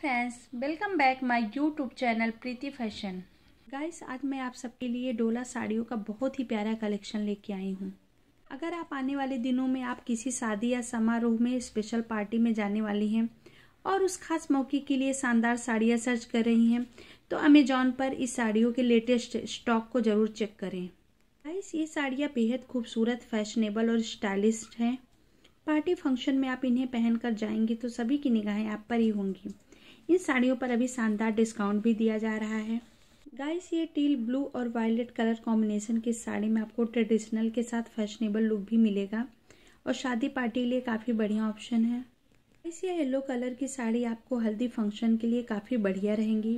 friends welcome back my YouTube channel Preeti fashion guys आज मैं आप सबके लिए डोला साड़ियों का बहुत ही प्यारा कलेक्शन लेके आई हूँ अगर आप आने वाले दिनों में आप किसी शादी या समारोह में स्पेशल पार्टी में जाने वाली हैं और उस खास मौके के लिए शानदार साड़ियाँ सर्च कर रही हैं तो अमेजॉन पर इस साड़ियों के लेटेस्ट स्टॉक को ज़रूर चेक करें गाइस ये साड़ियाँ बेहद खूबसूरत फैशनेबल और स्टाइलिश हैं पार्टी फंक्शन में आप इन्हें पहनकर जाएंगे तो सभी की निगाहें आप पर ही होंगी इन साड़ियों पर अभी शानदार डिस्काउंट भी दिया जा रहा है गाइस ये टील ब्लू और वायलेट कलर कॉम्बिनेशन की साड़ी में आपको ट्रेडिशनल के साथ फैशनेबल लुक भी मिलेगा और शादी पार्टी के लिए काफ़ी बढ़िया ऑप्शन है गाइस ये येलो कलर की साड़ी आपको हल्दी फंक्शन के लिए काफ़ी बढ़िया रहेंगी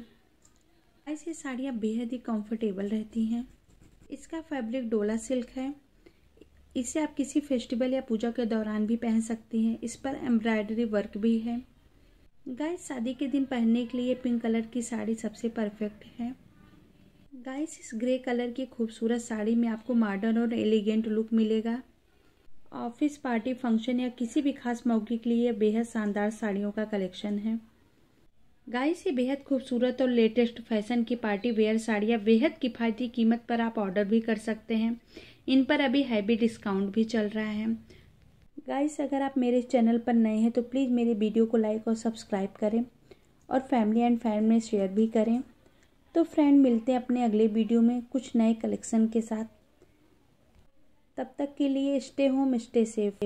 गाइस ये साड़ियाँ बेहद ही कंफर्टेबल रहती हैं इसका फैब्रिक डोला सिल्क है इसे आप किसी फेस्टिवल या पूजा के दौरान भी पहन सकती हैं इस पर एम्ब्रॉयडरी वर्क भी है गाइस शादी के दिन पहनने के लिए पिंक कलर की साड़ी सबसे परफेक्ट है गाइस इस ग्रे कलर की खूबसूरत साड़ी में आपको मॉडर्न और एलिगेंट लुक मिलेगा ऑफिस पार्टी फंक्शन या किसी भी खास मौके के लिए बेहद शानदार साड़ियों का कलेक्शन है गाइस ये बेहद खूबसूरत और लेटेस्ट फैशन की पार्टी वेयर साड़ियाँ बेहद किफ़ायती कीमत पर आप ऑर्डर भी कर सकते हैं इन पर अभी हैवी डिस्काउंट भी चल रहा है गाइस अगर आप मेरे चैनल पर नए हैं तो प्लीज़ मेरे वीडियो को लाइक और सब्सक्राइब करें और फैमिली एंड फ्रेंड में शेयर भी करें तो फ्रेंड मिलते हैं अपने अगले वीडियो में कुछ नए कलेक्शन के साथ तब तक के लिए स्टे होम स्टे सेफ